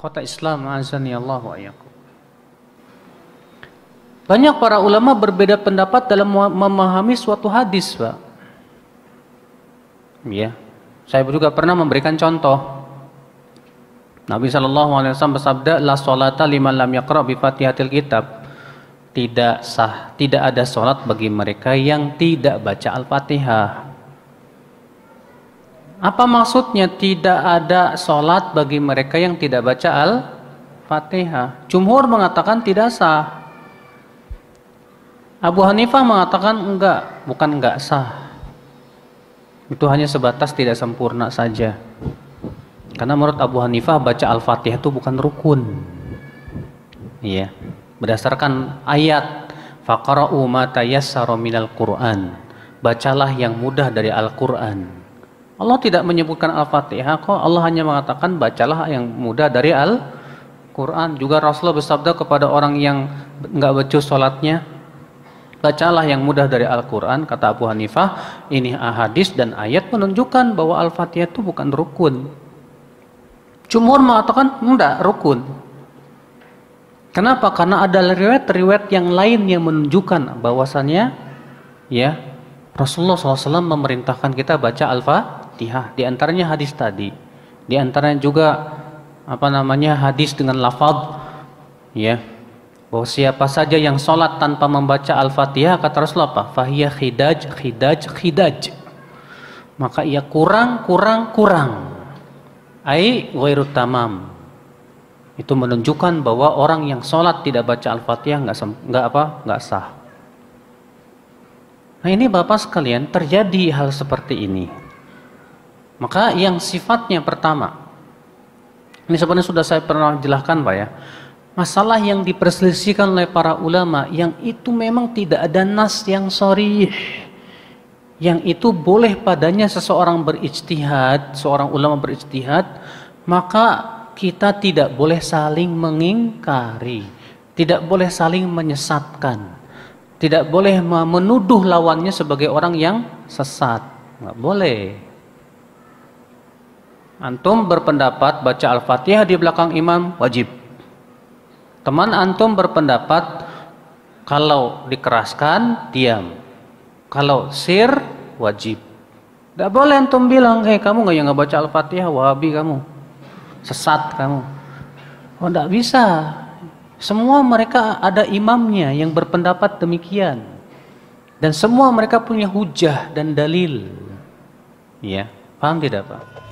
Ikhwata Islam azani Allah wa Banyak para ulama berbeda pendapat dalam memahami suatu hadis, Pak. Ya. Saya juga pernah memberikan contoh. Nabi Shallallahu alaihi wasallam bersabda, "La sholata liman lam yaqra bi Fatihatil Kitab." Tidak sah, tidak ada salat bagi mereka yang tidak baca Al-Fatihah. Apa maksudnya tidak ada sholat bagi mereka yang tidak baca Al-Fatihah? Jumhur mengatakan tidak sah. Abu Hanifah mengatakan enggak, bukan enggak sah. Itu hanya sebatas tidak sempurna saja. Karena menurut Abu Hanifah baca Al-Fatihah itu bukan rukun. Iya. Berdasarkan ayat faqra'u ma tayassara minal Qur'an. Bacalah yang mudah dari Al-Qur'an Allah tidak menyebutkan Al-Fatihah kok. Allah hanya mengatakan bacalah yang mudah dari Al-Quran. Juga Rasulullah bersabda kepada orang yang nggak becus sholatnya. Bacalah yang mudah dari Al-Quran, kata Abu Hanifah. Ini ahadis dan ayat menunjukkan bahwa Al-Fatihah itu bukan rukun. Jumhur mengatakan mudah, rukun. Kenapa? Karena ada riwayat-riwayat yang lain yang menunjukkan bahwasannya ya Rasulullah SAW memerintahkan kita baca Al-Fatihah fatihah Di antaranya hadis tadi. Di antaranya juga apa namanya hadis dengan lafaz ya. Bahwa siapa saja yang sholat tanpa membaca Al-Fatihah kata Rasulullah apa? Fahiyah khidaj, khidaj, khidaj. Maka ia kurang, kurang, kurang. Ai iru tamam. Itu menunjukkan bahwa orang yang sholat tidak baca Al-Fatihah nggak nggak apa nggak sah. Nah ini Bapak sekalian terjadi hal seperti ini. Maka yang sifatnya pertama, ini sebenarnya sudah saya pernah jelaskan Pak ya, masalah yang diperselisihkan oleh para ulama yang itu memang tidak ada nas yang sorry yang itu boleh padanya seseorang berijtihad seorang ulama berijtihad maka kita tidak boleh saling mengingkari tidak boleh saling menyesatkan tidak boleh menuduh lawannya sebagai orang yang sesat nggak boleh Antum berpendapat baca Al-Fatihah di belakang imam wajib. Teman antum berpendapat kalau dikeraskan diam. Kalau sir wajib. Tidak boleh antum bilang, eh kamu nggak yang nggak baca Al-Fatihah wahabi kamu, sesat kamu. Oh tidak bisa. Semua mereka ada imamnya yang berpendapat demikian. Dan semua mereka punya hujah dan dalil. Ya, paham tidak Pak?